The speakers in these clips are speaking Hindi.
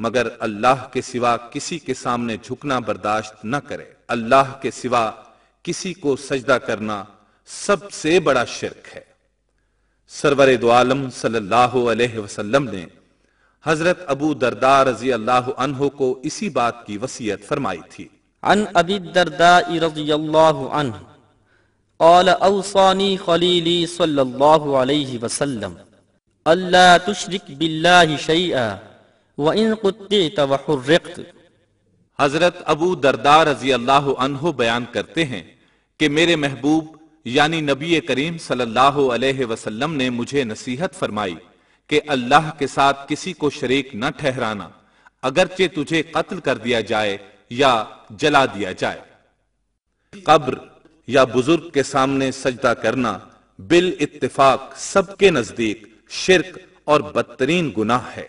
मगर अल्लाह के सिवा किसी के सामने झुकना बर्दाश्त न करे अल्लाह के सिवा किसी को सजदा करना सबसे बड़ा शिरक है सरवर दो आलम सल्लल्लाहु ने हजरत अबू दरदार रजी अल्लाह अनहो को इसी बात की वसीयत फरमाई थी अन अबी दरदा रजी अल्लाह अनह قال اوصاني خليلي صلى الله عليه وسلم الا تشرك بالله شيئا व इन कुत्ती तवहर्रक्त हज़रत अबू दरदार रजी अल्लाह अनहो बयान करते हैं कि मेरे महबूब यानी नबी करीम सल्लल्लाहु अलैहि वसल्लम ने मुझे नसीहत फरमाई कि अल्लाह के साथ किसी को शरीक न ठहराना अगरचे तुझे कत्ल कर दिया जाए या जला दिया जाए कब्र या बुजुर्ग के सामने सजदा करना बिल इत्तिफाक सबके नजदीक शिरक और बदतरीन गुनाह है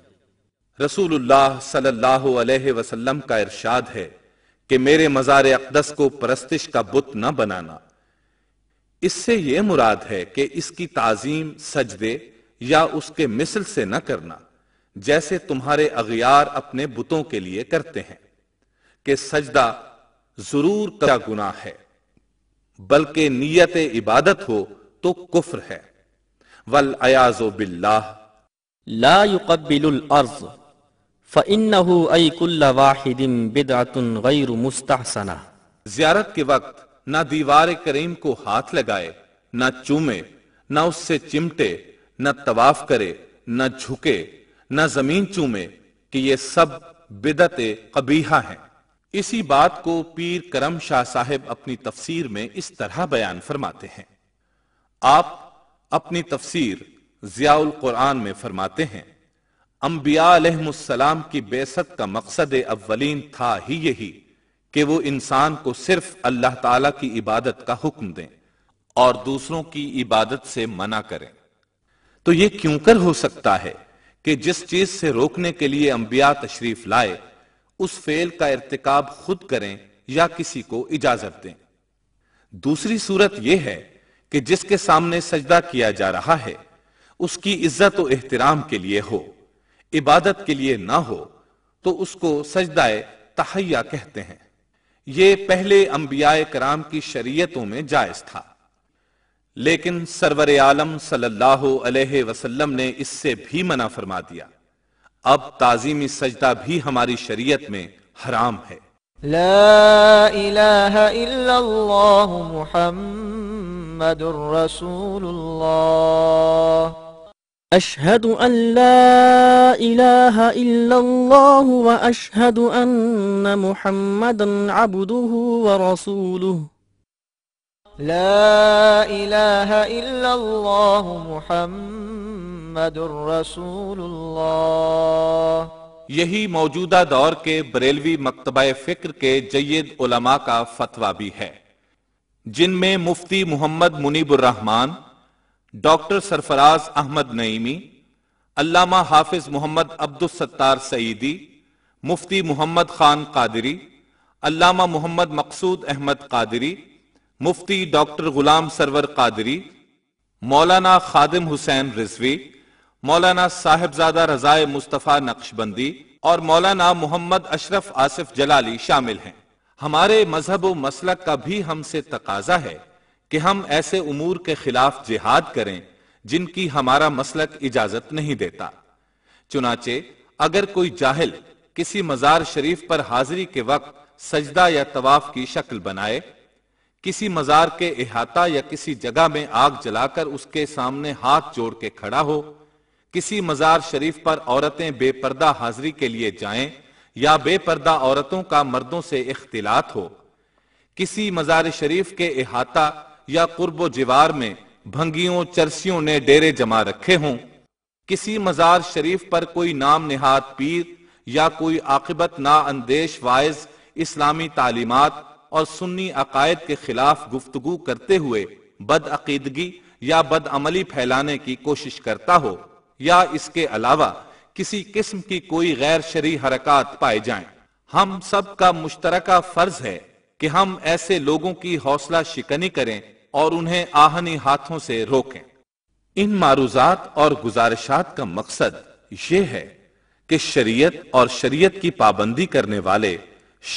रसूलुल्लाह सल्लल्लाहु अलैहि वसल्लम का इरशाद है कि मेरे मजार अकदस को परस्तिश का बुत न बनाना इससे यह मुराद है कि इसकी ताजीम सजदे या उसके मिसल से न करना जैसे तुम्हारे अगियार अपने बुतों के लिए करते हैं कि सजदा जरूर का गुनाह है बल्कि नीयत इबादत हो तो कुफ्र है वल अयाजो बिल्लाह ला युकबिल अर्ज़ जियारत के वक्त ना दीवार करीम को हाथ लगाए ना चूमे ना उससे चिमटे ना तवाफ करे ना झुके ना जमीन चूमे कि ये सब बिदत कबीहा है इसी बात को पीर करम शाह साहब अपनी तफसीर में इस तरह बयान फरमाते हैं आप अपनी तफसीर जियाउल कुरान में फरमाते हैं अम्बियाम की बेसत का मकसद अव्वलीन था ही यही कि वो इंसान को सिर्फ अल्लाह ताला की इबादत का हुक्म दें और दूसरों की इबादत से मना करें तो ये क्यों कर हो सकता है कि जिस चीज से रोकने के लिए अंबिया तशरीफ लाए उस फेल का इरतकब खुद करें या किसी को इजाजत दें दूसरी सूरत यह है कि जिसके सामने सजदा किया जा रहा है उसकी इज्जत और एहतराम के लिए हो इबादत के लिए ना हो तो उसको सजदाए तहैया कहते हैं ये पहले अंबियाए कराम की शरीयतों में जायज था लेकिन सरवर आलम सल्लल्लाहु अलैहि वसल्लम ने इससे भी मना फरमा दिया अब ताजीमी सजदा भी हमारी शरीयत में हराम है ला इलाहा इल्लल्लाह मुहम्मदुर रसूलुल्लाह أشهد أن لا إله إلا الله وأشهد أن محمدا عبده ورسوله لا إله إلا الله محمد رسول الله यही मौजूदा दौर के बरेलवी मकतबा फिक्र के जयद उलमा का फतवा भी है जिनमें मुफ्ती मोहम्मद मुनीबुर रहमान डॉक्टर सरफराज अहमद नईमी अल्लामा हाफिज मोहम्मद अब्दुलसत्तार सईदी मुफ्ती मोहम्मद खान कादरी अल्लामा मोहम्मद मकसूद अहमद कादरी मुफ्ती डॉक्टर गुलाम सरवर कादरी मौलाना खादिम हुसैन रिजवी मौलाना साहिबजादा रजाय मुस्तफ़ा नक्शबंदी और मौलाना मोहम्मद अशरफ आसिफ जलाली शामिल हैं हमारे मजहब व मसलक का भी हमसे तकाजा है कि हम ऐसे उमूर के खिलाफ जिहाद करें जिनकी हमारा मसलक इजाजत नहीं देता चुनाचे अगर कोई जाहिल किसी मजार शरीफ पर हाजिरी के वक्त सजदा या तवाफ की शक्ल बनाए किसी मजार के अहाता या किसी जगह में आग जलाकर उसके सामने हाथ जोड़ के खड़ा हो किसी मजार शरीफ पर औरतें बेपर्दा हाजिरी के लिए जाएं या बेपर्दा औरतों का मर्दों से इख्तिलात हो किसी मजार शरीफ के अहाता या कुर्ब जिवार में भंगियों चरसियों ने डेरे जमा रखे हों किसी मजार शरीफ पर कोई नाम निहात पीर या कोई आकबत ना अंदेश वायज इस्लामी तालीमत और सुन्नी अकायद के खिलाफ गुफ्तगु करते हुए बदअकीदगी या बदअमली फैलाने की कोशिश करता हो या इसके अलावा किसी किस्म की कोई गैर शरी हरकत पाए जाए हम सब का मुश्तरका फर्ज है कि हम ऐसे लोगों की हौसला शिकनी करें और उन्हें आहनी हाथों से रोकें इन मारूजात और गुजारिशात का मकसद ये है कि शरीयत और शरीयत की पाबंदी करने वाले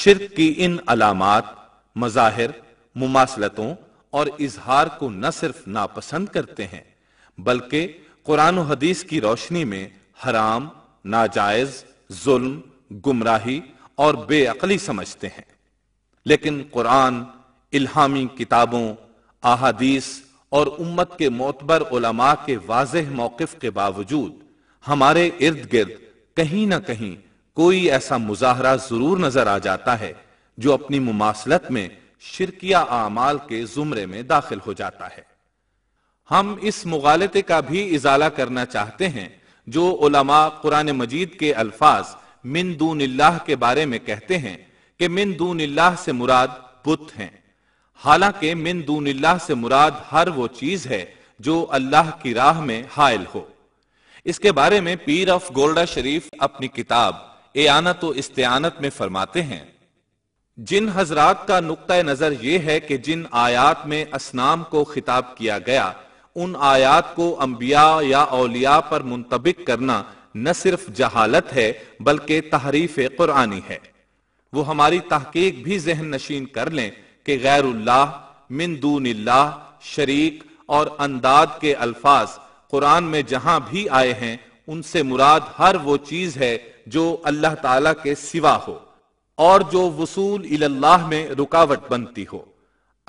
शिरक की इन अलामत मज़ाहिर मुमासलतों और इजहार को न सिर्फ नापसंद करते हैं बल्कि कुरान हदीस की रोशनी में हराम नाजायज जुल्म गुमराही और बेअली समझते हैं लेकिन कुरान इल्हामी किताबों अहादीस और उम्मत के मोतबर उलमा के वाज मौकफ के बावजूद हमारे इर्द गिर्द कहीं ना कहीं कोई ऐसा मुजाहरा जरूर नजर आ जाता है जो अपनी मुमासलत में शिरकिया आमाल के जुमरे में दाखिल हो जाता है हम इस मुगालते का भी इजाला करना चाहते हैं जो उलमा कुरान मजीद के अल्फाज मिन दून के बारे में कहते हैं कि मिन दून से मुराद बुत हैं हालांकि मिन दूनिल्लाह से मुराद हर वो चीज है जो अल्लाह की राह में हायल हो इसके बारे में पीर ऑफ गोल्डा शरीफ अपनी किताब एआनत व इस्तेआनत में फरमाते हैं जिन हजरात का नुक़ नज़र यह है कि जिन आयात में असनाम को खिताब किया गया उन आयात को अंबिया या अलिया पर मुंतबिक करना न सिर्फ जहालत है बल्कि तहरीफ कुरानी है वो हमारी तहकीक भी जहन नशीन कर लें कि मिंदून अल्लाह शरीक और अंदाद के अल्फाज कुरान में जहां भी आए हैं उनसे मुराद हर वो चीज है जो अल्लाह ताला के सिवा हो और जो वसूल इल्लाह में रुकावट बनती हो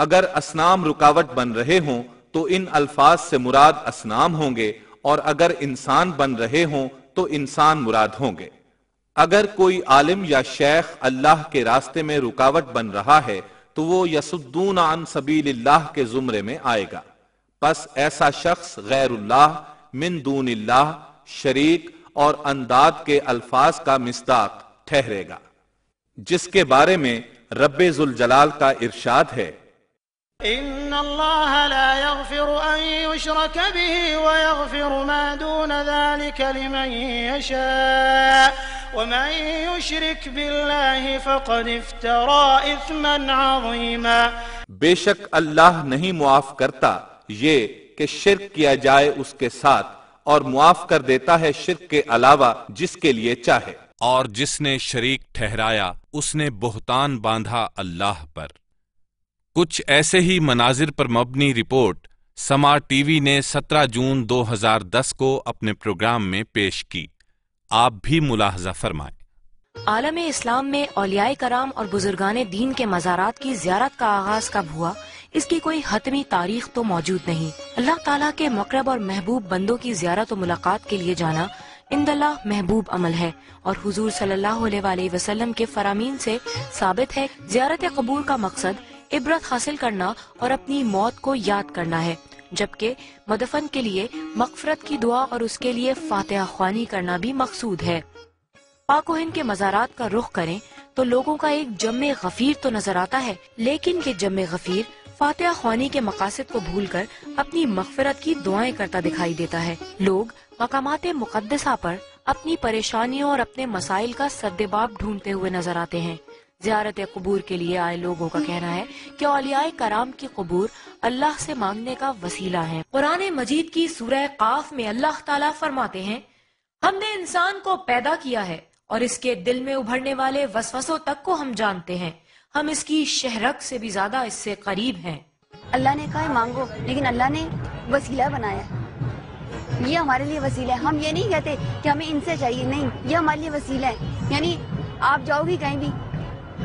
अगर असनाम रुकावट बन रहे हों तो इन अल्फाज से मुराद असनाम होंगे और अगर इंसान बन रहे हों तो इंसान मुराद होंगे अगर कोई आलिम या शेख अल्लाह के रास्ते में रुकावट बन रहा है तो वो यसुद्दून आन सबील्लाह के जुमरे में आएगा बस ऐसा शख्स गैरुल्लाह मिन दूनिल्लाह शरीक और अंदाद के अल्फाज का मिस्ताक ठहरेगा जिसके बारे में रब्बे जुल जलाल का इरशाद है إن الله لا يغفر أن يشرك به ويغفر ما دون ذلك لمن يشاء ومن يشرك بالله فقد افترى إثما عظيما बेशक अल्लाह नहीं मुआफ करता ये कि शिरक किया जाए उसके साथ और मुआफ कर देता है शिरक के अलावा जिसके लिए चाहे और जिसने शरीक ठहराया उसने बोहतान बांधा अल्लाह पर कुछ ऐसे ही मनाजिर पर मबनी रिपोर्ट समार टीवी ने 17 जून 2010 को अपने प्रोग्राम में पेश की आप भी मुलाहजा फरमाएं आलम इस्लाम में अलिया कराम और बुजुर्गान दीन के मज़ारात की ज्यारत का आगाज कब हुआ इसकी कोई हतमी तारीख तो मौजूद नहीं अल्लाह ताला के मकरब और महबूब बंदों की ज्यारत और मुलाकात के लिए जाना इंदला महबूब अमल है और हुजूर सल्लल्लाहु अलैहि वसल्लम के फरामीन से साबित है ज्यारत कबूल का मकसद इबरत हासिल करना और अपनी मौत को याद करना है जबकि मदफन के लिए मकफरत की दुआ और उसके लिए फातह खानी करना भी मकसूद है पाकोहिन के मज़ारात का रुख करें तो लोगों का एक जम गफीर तो नजर आता है लेकिन ये जम गफीर फातह खानी के मकासद को भूल कर अपनी मकफरत की दुआएं करता दिखाई देता है लोग मकाम मुकदसा पर अपनी परेशानियों और अपने मसाइल का सद्देबाब ढूंढते हुए नजर आते हैं ज्यारत कबूर के लिए आए लोगों का कहना है की अलियाए कराम की कबूर अल्लाह से मांगने का वसीला है कुरान मजीद की सूरह काफ में अल्लाह ताला फरमाते हैं हमने इंसान को पैदा किया है और इसके दिल में उभरने वाले वसवसों तक को हम जानते हैं हम इसकी शहरक से भी ज्यादा इससे करीब हैं अल्लाह ने कहा मांगो लेकिन अल्लाह ने वसीला बनाया ये हमारे लिए वसीला है हम ये नहीं कहते कि हमें इनसे चाहिए नहीं ये हमारे लिए वसीला है यानी आप जाओगी कहीं भी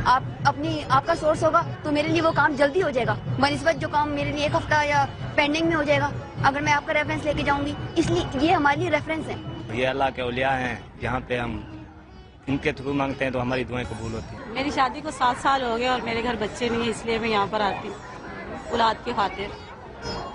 आप अपनी आपका सोर्स होगा तो मेरे लिए वो काम जल्दी हो जाएगा बनस्बत जो काम मेरे लिए एक हफ्ता या पेंडिंग में हो जाएगा अगर मैं आपका रेफरेंस लेके जाऊंगी इसलिए ये हमारे लिए रेफरेंस है ये अल्लाह के उलिया है यहाँ पे हम इनके थ्रू मांगते हैं तो हमारी दुआएं कबूल होती है मेरी शादी को सात साल हो गए और मेरे घर बच्चे नहीं है इसलिए मैं यहाँ पर आती हूँ औलाद के खातिर